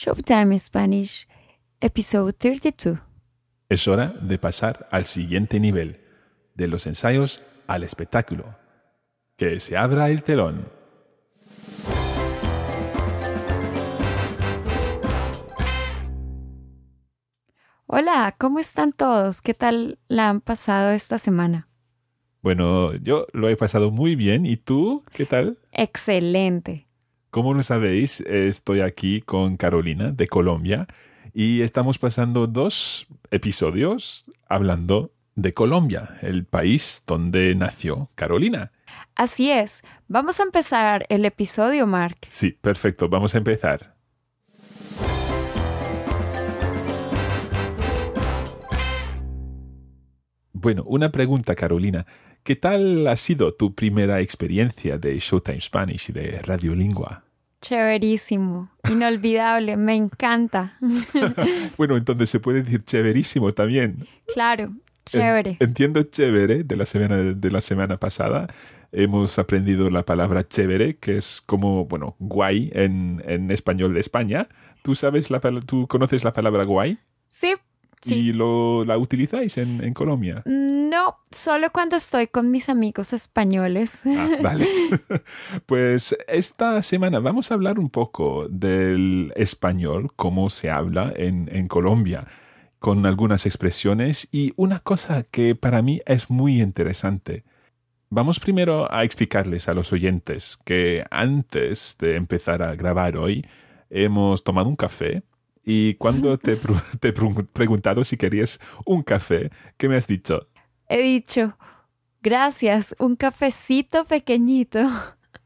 Showtime Spanish, episodio 32. Es hora de pasar al siguiente nivel, de los ensayos al espectáculo. Que se abra el telón. Hola, ¿cómo están todos? ¿Qué tal la han pasado esta semana? Bueno, yo lo he pasado muy bien. ¿Y tú? ¿Qué tal? Excelente. Como lo sabéis, estoy aquí con Carolina de Colombia y estamos pasando dos episodios hablando de Colombia, el país donde nació Carolina. Así es, vamos a empezar el episodio, Mark. Sí, perfecto, vamos a empezar. Bueno, una pregunta, Carolina. ¿Qué tal ha sido tu primera experiencia de Showtime Spanish y de Radiolingua? Chéverísimo, inolvidable, me encanta. bueno, entonces se puede decir chéverísimo también. Claro, chévere. entiendo chévere de la, semana, de la semana pasada. Hemos aprendido la palabra chévere, que es como, bueno, guay en, español de España. ¿Tú sabes la, tú conoces la palabra guay? Sí, ¿Y lo, la utilizáis en, Colombia? No, solo cuando estoy con mis amigos españoles. Ah, vale. pues esta semana vamos a hablar un poco del español, cómo se habla en Colombia, con algunas expresiones y una cosa que para mí es muy interesante. Vamos primero a explicarles a los oyentes que antes de empezar a grabar hoy, hemos tomado un café y cuando te, he preguntado si querías un café, ¿qué me has dicho? He dicho, gracias, un cafecito pequeñito.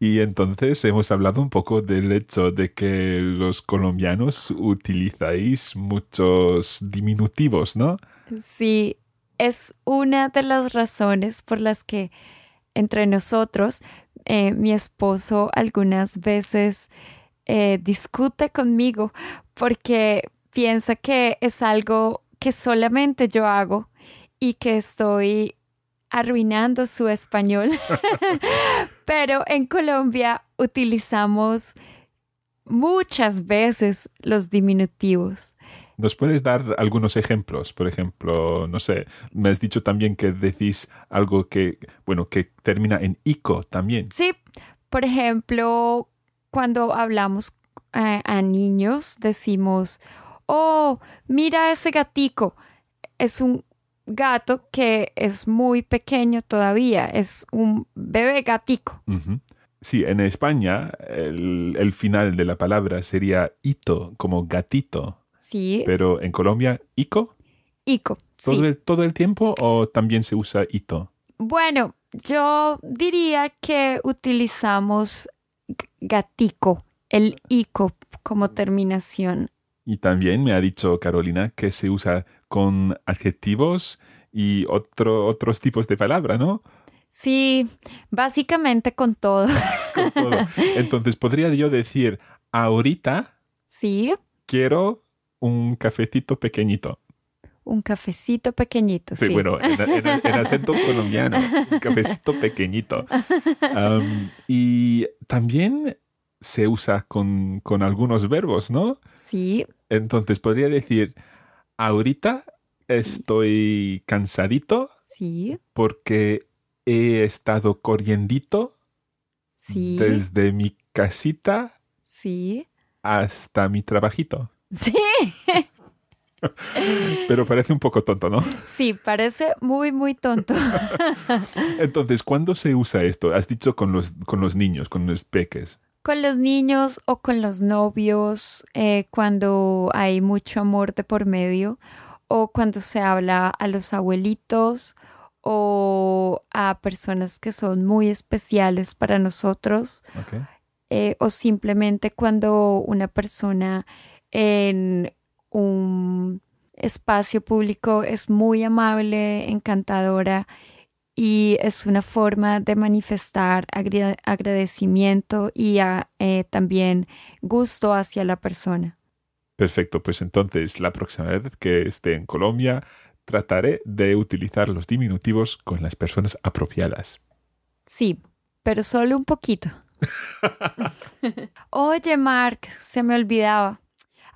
Y entonces hemos hablado un poco del hecho de que los colombianos utilizáis muchos diminutivos, ¿no? Sí, es una de las razones por las que entre nosotros eh, mi esposo algunas veces eh, discute conmigo porque piensa que es algo que solamente yo hago y que estoy arruinando su español. Pero en Colombia utilizamos muchas veces los diminutivos. ¿Nos puedes dar algunos ejemplos? Por ejemplo, no sé, me has dicho también que decís algo que, bueno, que termina en ico también. Sí, por ejemplo, cuando hablamos con a, niños decimos, oh, mira ese gatico. Es un gato que es muy pequeño todavía, es un bebé gatico. Sí, en España el, final de la palabra sería hito, como gatito. Sí. Pero en Colombia, ico. Ico. ¿Todo, ¿Todo el tiempo o también se usa hito? Bueno, yo diría que utilizamos gatico el ico como terminación. Y también me ha dicho Carolina que se usa con adjetivos y otro, otros tipos de palabra, ¿no? Sí, básicamente con todo. con todo. Entonces, podría yo decir, ahorita. Sí. Quiero un cafecito pequeñito. Un cafecito pequeñito. Sí, bueno, en, acento colombiano, un cafecito pequeñito. y también se usa con, algunos verbos, ¿no? Sí. Entonces podría decir, ahorita estoy cansadito. Sí. Porque he estado corriendo Sí. Desde mi casita. Sí. Hasta mi trabajito. Sí. Pero parece un poco tonto, ¿no? Sí, parece muy, muy tonto. Entonces, ¿cuándo se usa esto? Has dicho con los, con los niños, con los peques con los niños o con los novios eh, cuando hay mucho amor de por medio o cuando se habla a los abuelitos o a personas que son muy especiales para nosotros eh, o simplemente cuando una persona en un espacio público es muy amable, encantadora y es una forma de manifestar agradecimiento y ah, eh, también gusto hacia la persona. Perfecto, pues entonces la próxima vez que esté en Colombia trataré de utilizar los diminutivos con las personas apropiadas. Sí, pero solo un poquito. Oye, Mark, se me olvidaba.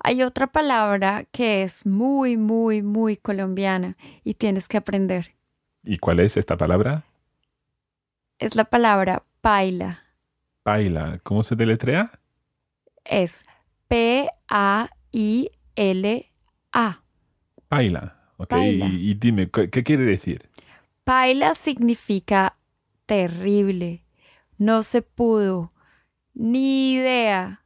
Hay otra palabra que es muy, muy, muy colombiana y tienes que aprender. ¿Y cuál es esta palabra? Es la palabra paila. Paila. ¿Cómo se deletrea? Es P-A-I-L-A. Paila. Ok, Y, dime, ¿qué quiere decir? Paila significa terrible. No se pudo. Ni idea.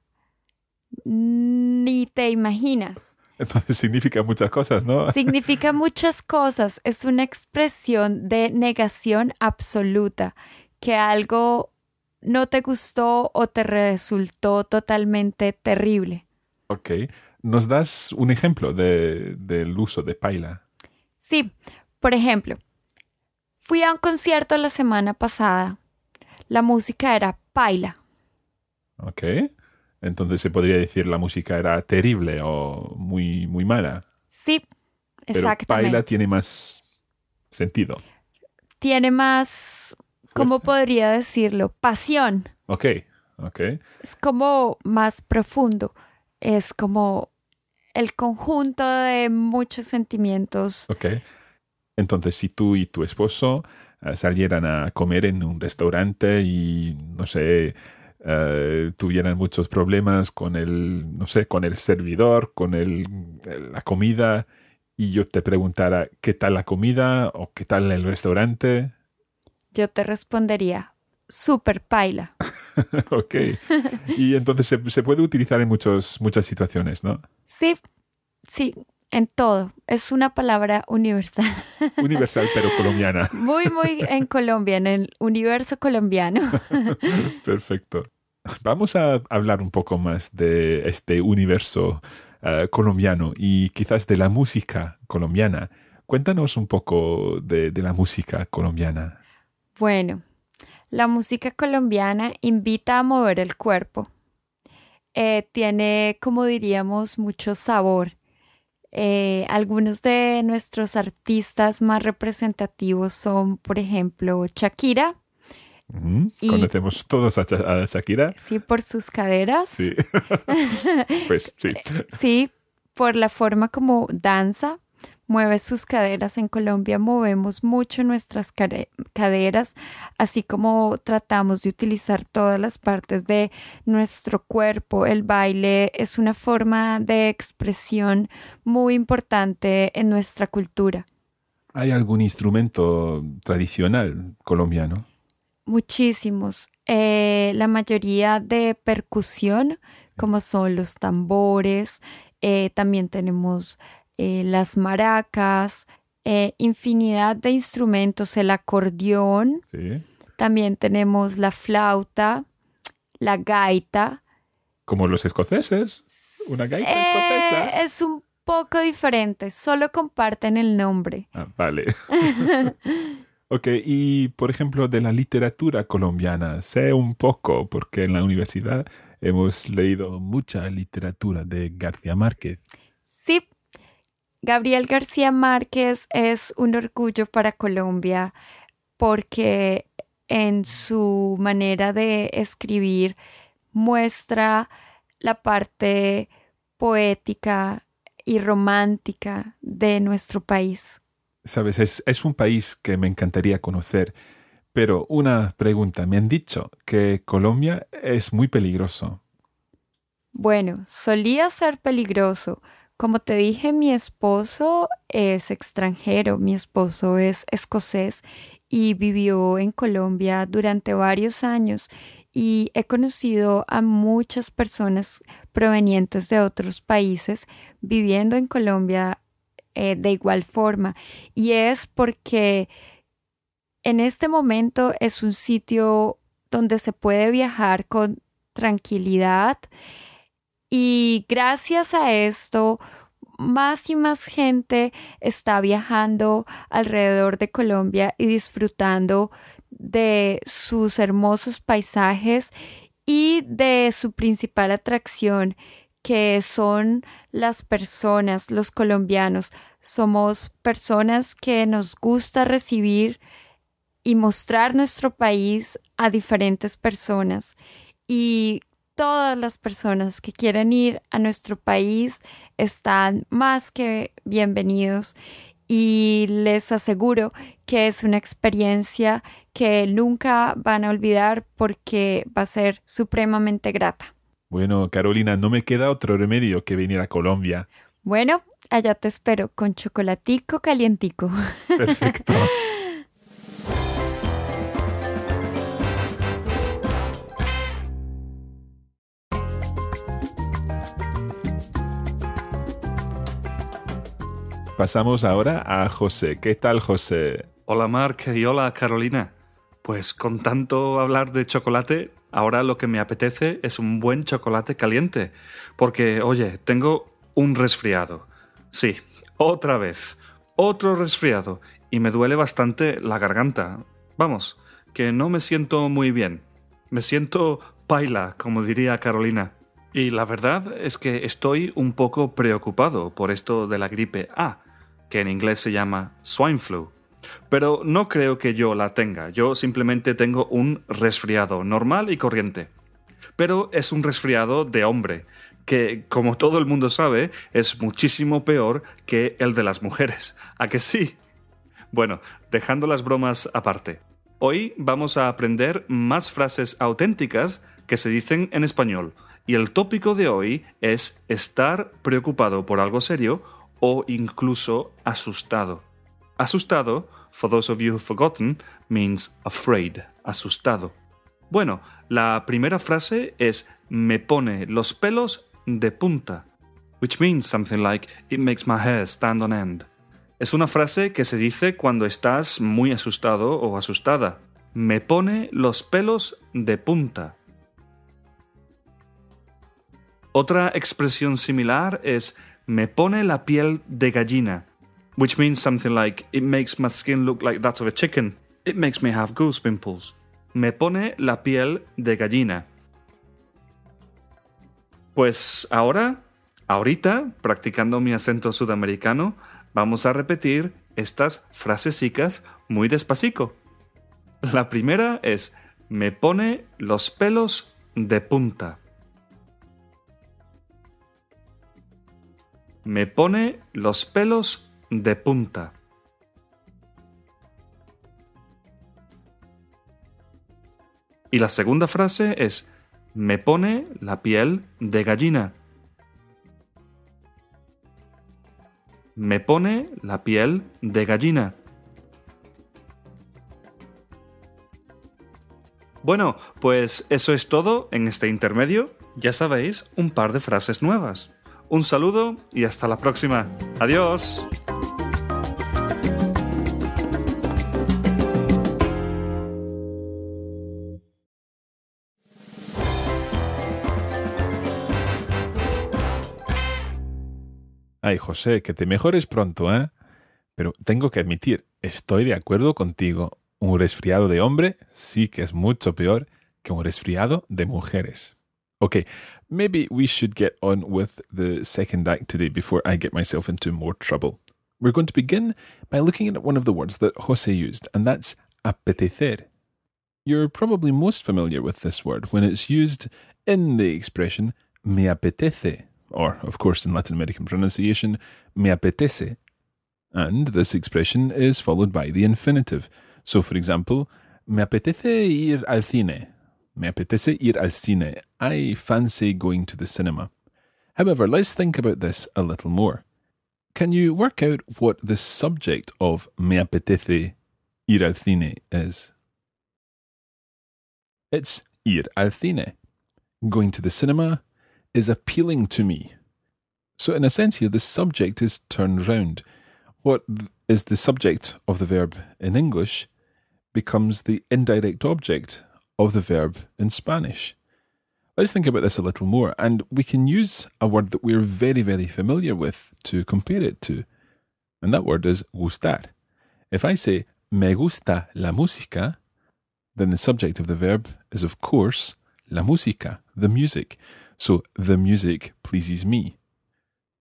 Ni te imaginas. Entonces significa muchas cosas, ¿no? Significa muchas cosas. Es una expresión de negación absoluta, que algo no te gustó o te resultó totalmente terrible. Ok. ¿Nos das un ejemplo del uso de paila? Sí. Por ejemplo, fui a un concierto la semana pasada. La música era paila. Ok. Entonces se podría decir la música era terrible o muy, muy mala. Sí, exactamente. Pero Paila tiene más sentido. Tiene más, ¿cómo podría decirlo? Pasión. Ok, ok. Es como más profundo. Es como el conjunto de muchos sentimientos. Ok. Entonces, si tú y tu esposo eh, salieran a comer en un restaurante y, no sé, eh, tuvieran muchos problemas con el, no sé, con el servidor, con el, eh, la comida, y yo te preguntara, ¿qué tal la comida o qué tal el restaurante? Yo te respondería, super paila. ok. Y entonces se, puede utilizar en muchos, muchas situaciones, ¿no? Sí, sí, en todo. Es una palabra universal. Universal, pero colombiana. Muy, muy en Colombia, en el universo colombiano. Perfecto. Vamos a hablar un poco más de este universo eh, colombiano y quizás de la música colombiana. Cuéntanos un poco de, la música colombiana. Bueno, la música colombiana invita a mover el cuerpo. Eh, tiene, como diríamos, mucho sabor. Eh, algunos de nuestros artistas más representativos son, por ejemplo, Shakira. conocemos todos a, Shakira. Sí, por sus caderas. sí. Pues sí, por la forma como danza mueve sus caderas. En Colombia movemos mucho nuestras caderas, así como tratamos de utilizar todas las partes de nuestro cuerpo. El baile es una forma de expresión muy importante en nuestra cultura. ¿Hay algún instrumento tradicional colombiano? Muchísimos. Eh, la mayoría de percusión, como son los tambores, eh, también tenemos eh, las maracas, eh, infinidad de instrumentos, el acordeón, también tenemos la flauta, la gaita. Como los escoceses, una gaita escocesa. Eh, es un poco diferente, solo comparten el nombre. Ah, vale. Ok, y por ejemplo de la literatura colombiana, sé un poco, porque en la universidad hemos leído mucha literatura de García Márquez. Gabriel García Márquez es un orgullo para Colombia porque en su manera de escribir muestra la parte poética y romántica de nuestro país. Sabes, es, un país que me encantaría conocer, pero una pregunta, me han dicho que Colombia es muy peligroso. Bueno, solía ser peligroso, como te dije, mi esposo es extranjero, mi esposo es escocés y vivió en Colombia durante varios años y he conocido a muchas personas provenientes de otros países viviendo en Colombia eh, de igual forma. Y es porque en este momento es un sitio donde se puede viajar con tranquilidad, y gracias a esto, más y más gente está viajando alrededor de Colombia y disfrutando de sus hermosos paisajes y de su principal atracción, que son las personas, los colombianos. Somos personas que nos gusta recibir y mostrar nuestro país a diferentes personas. Y todas las personas que quieren ir a nuestro país están más que bienvenidos y les aseguro que es una experiencia que nunca van a olvidar porque va a ser supremamente grata. Bueno, Carolina, no me queda otro remedio que venir a Colombia. Bueno, allá te espero con chocolatico calientico. Perfecto. pasamos ahora a José. ¿Qué tal, José? Hola, Mark. y hola, Carolina. Pues con tanto hablar de chocolate, ahora lo que me apetece es un buen chocolate caliente. Porque, oye, tengo un resfriado. Sí, otra vez. Otro resfriado. Y me duele bastante la garganta. Vamos, que no me siento muy bien. Me siento paila, como diría Carolina. Y la verdad es que estoy un poco preocupado por esto de la gripe A, que en inglés se llama swine flu. Pero no creo que yo la tenga, yo simplemente tengo un resfriado normal y corriente. Pero es un resfriado de hombre, que como todo el mundo sabe es muchísimo peor que el de las mujeres. ¿A que sí? Bueno, dejando las bromas aparte. Hoy vamos a aprender más frases auténticas que se dicen en español. Y el tópico de hoy es estar preocupado por algo serio o incluso asustado. Asustado, for those of you who've forgotten, means afraid, asustado. Bueno, la primera frase es me pone los pelos de punta, which means something like it makes my hair stand on end. Es una frase que se dice cuando estás muy asustado o asustada. Me pone los pelos de punta. Otra expresión similar es me pone la piel de gallina, which means something like it makes my skin look like that of a chicken. It makes me have goose pimples. Me pone la piel de gallina. Pues ahora, ahorita, practicando mi acento sudamericano, vamos a repetir estas frasecicas muy despacito. La primera es me pone los pelos de punta. Me pone los pelos de punta. Y la segunda frase es, me pone la piel de gallina. Me pone la piel de gallina. Bueno, pues eso es todo en este intermedio. Ya sabéis, un par de frases nuevas. Un saludo y hasta la próxima. Adiós. Ay, José, que te mejores pronto, ¿eh? Pero tengo que admitir, estoy de acuerdo contigo. Un resfriado de hombre sí que es mucho peor que un resfriado de mujeres. Ok, Maybe we should get on with the second act today before I get myself into more trouble. We're going to begin by looking at one of the words that Jose used, and that's apetecer. You're probably most familiar with this word when it's used in the expression me apetece, or, of course, in Latin American pronunciation, me apetece. And this expression is followed by the infinitive. So, for example, me apetece ir al cine, me apetece ir al cine. I fancy going to the cinema. However, let's think about this a little more. Can you work out what the subject of me apetece ir al cine is? It's ir al cine. Going to the cinema is appealing to me. So, in a sense, here the subject is turned round. What is the subject of the verb in English becomes the indirect object of the verb in Spanish. Let's think about this a little more, and we can use a word that we're very, very familiar with to compare it to, and that word is gustar. If I say me gusta la música, then the subject of the verb is, of course, la música, the music. So the music pleases me.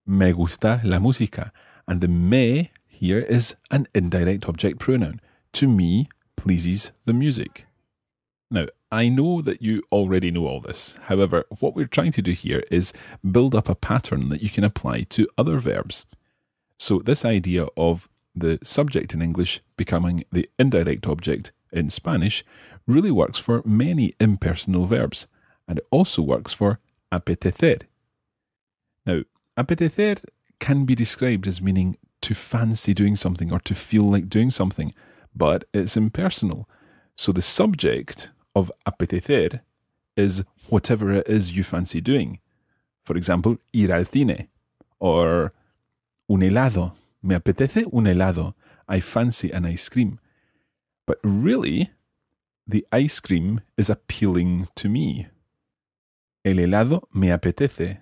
Me gusta la música. And the me here is an indirect object pronoun. To me pleases the music. Now, I know that you already know all this. However, what we're trying to do here is build up a pattern that you can apply to other verbs. So, this idea of the subject in English becoming the indirect object in Spanish really works for many impersonal verbs, and it also works for apetecer. Now, apetecer can be described as meaning to fancy doing something or to feel like doing something, but it's impersonal. So the subject of apetecer is whatever it is you fancy doing. For example, ir al cine or un helado. Me apetece un helado. I fancy an ice cream. But really, the ice cream is appealing to me. El helado me apetece.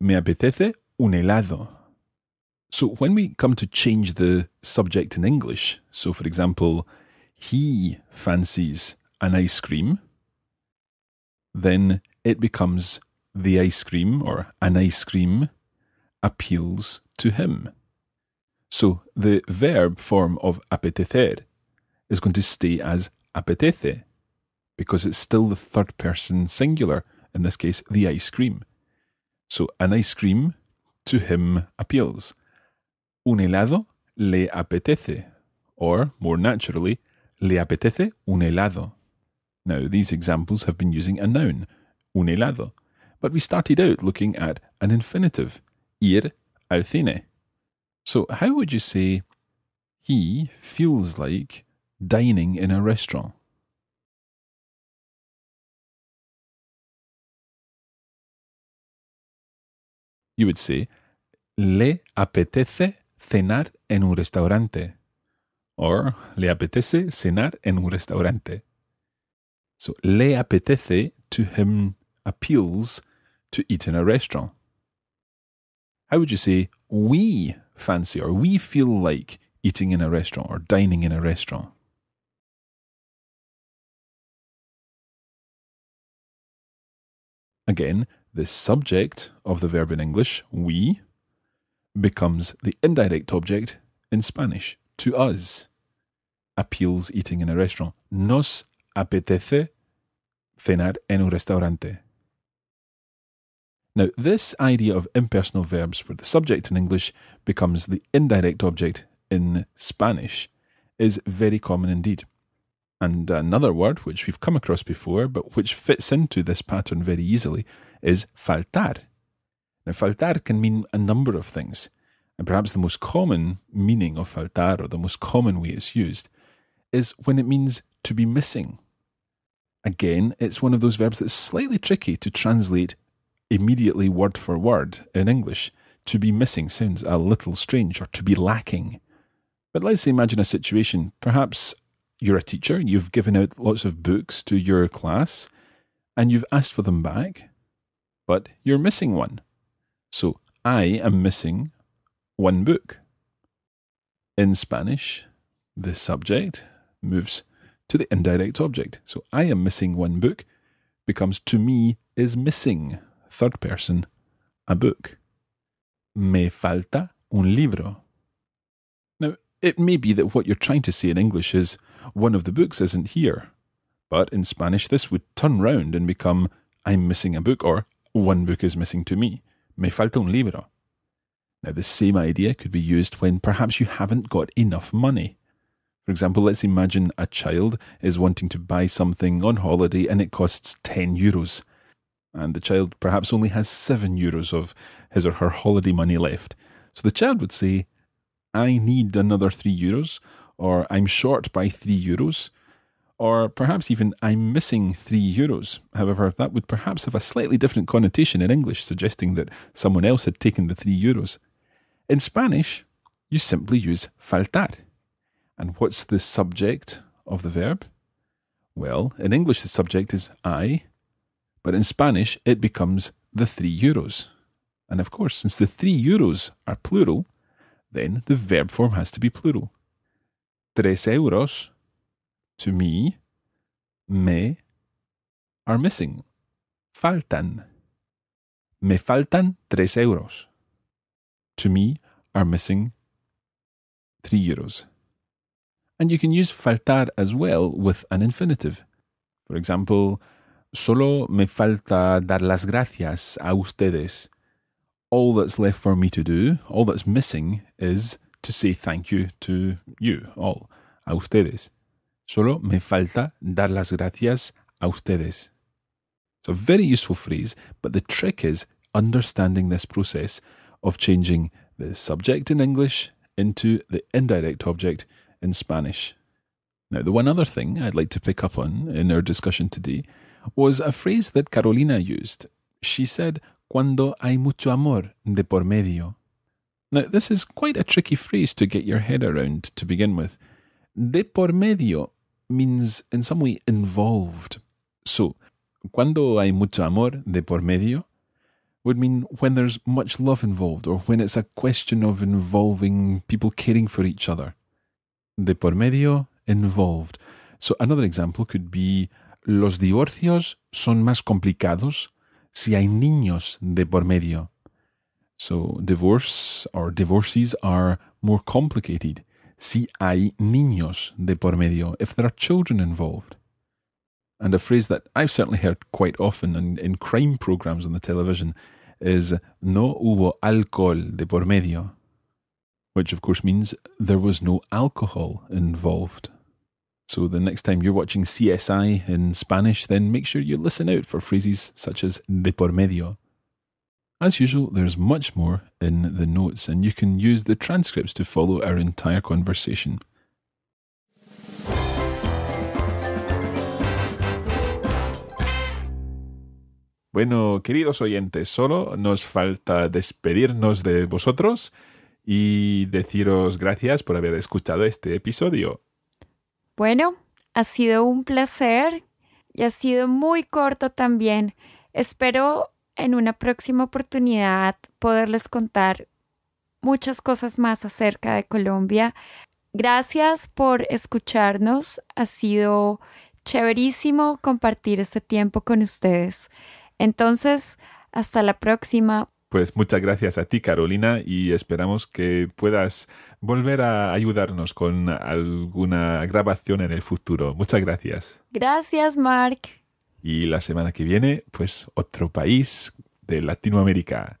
Me apetece un helado. So when we come to change the subject in English, so for example, he fancies an ice cream, then it becomes the ice cream or an ice cream appeals to him. So the verb form of apetecer is going to stay as apetece because it's still the third person singular, in this case, the ice cream. So an ice cream to him appeals. Un helado le apetece, or more naturally, le apetece un helado. Now, these examples have been using a noun, un helado, but we started out looking at an infinitive, ir al cine. So, how would you say he feels like dining in a restaurant? You would say, le apetece cenar en un restaurante. Or, le apetece cenar en un restaurante. So, le apetece to him appeals to eat in a restaurant. How would you say we fancy or we feel like eating in a restaurant or dining in a restaurant? Again, the subject of the verb in English, we, becomes the indirect object in Spanish, to us. Appeals eating in a restaurant. Nos apetece cenar en un restaurante. Now, this idea of impersonal verbs where the subject in English becomes the indirect object in Spanish is very common indeed. And another word which we've come across before, but which fits into this pattern very easily, is faltar. Now, faltar can mean a number of things, and perhaps the most common meaning of faltar, or the most common way it's used, is when it means to be missing Again, it's one of those verbs that's slightly tricky to translate immediately word for word in English. To be missing sounds a little strange or to be lacking. But let's imagine a situation. Perhaps you're a teacher, you've given out lots of books to your class, and you've asked for them back, but you're missing one. So I am missing one book. In Spanish, the subject moves to the indirect object. So I am missing one book becomes to me is missing, third person, a book. Me falta un libro. Now, it may be that what you're trying to say in English is one of the books isn't here. But in Spanish, this would turn round and become I'm missing a book or one book is missing to me. Me falta un libro. Now, the same idea could be used when perhaps you haven't got enough money. For example, let's imagine a child is wanting to buy something on holiday and it costs 10 euros. And the child perhaps only has 7 euros of his or her holiday money left. So the child would say, I need another 3 euros, or I'm short by 3 euros, or perhaps even I'm missing 3 euros. However, that would perhaps have a slightly different connotation in English, suggesting that someone else had taken the 3 euros. In Spanish, you simply use faltar. And what's the subject of the verb? Well, in English, the subject is I, but in Spanish, it becomes the three euros. And of course, since the three euros are plural, then the verb form has to be plural. Tres euros, to me, me, are missing. Faltan. Me faltan tres euros. To me, are missing three euros and you can use faltar as well with an infinitive. For example, solo me falta dar las gracias a ustedes. All that's left for me to do, all that's missing, is to say thank you to you all, a ustedes. Solo me falta dar las gracias a ustedes. It's a very useful phrase, but the trick is understanding this process of changing the subject in English into the indirect object in Spanish. Now, the one other thing I'd like to pick up on in our discussion today was a phrase that Carolina used. She said, Cuando hay mucho amor de por medio. Now, this is quite a tricky phrase to get your head around to begin with. De por medio means in some way involved. So, cuando hay mucho amor de por medio would mean when there's much love involved or when it's a question of involving people caring for each other de por medio involved. So another example could be los divorcios son más complicados si hay niños de por medio. So divorce or divorces are more complicated si hay niños de por medio, if there are children involved. And a phrase that I've certainly heard quite often in, in crime programs on the television is no hubo alcohol de por medio which of course means there was no alcohol involved. So the next time you're watching CSI in Spanish, then make sure you listen out for phrases such as de por medio. As usual, there's much more in the notes, and you can use the transcripts to follow our entire conversation. Bueno, queridos oyentes, solo nos falta despedirnos de vosotros. y deciros gracias por haber escuchado este episodio. Bueno, ha sido un placer y ha sido muy corto también. Espero en una próxima oportunidad poderles contar muchas cosas más acerca de Colombia. Gracias por escucharnos. Ha sido chéverísimo compartir este tiempo con ustedes. Entonces, hasta la próxima. Pues muchas gracias a ti, Carolina, y esperamos que puedas volver a ayudarnos con alguna grabación en el futuro. Muchas gracias. Gracias, Mark. Y la semana que viene, pues otro país de Latinoamérica.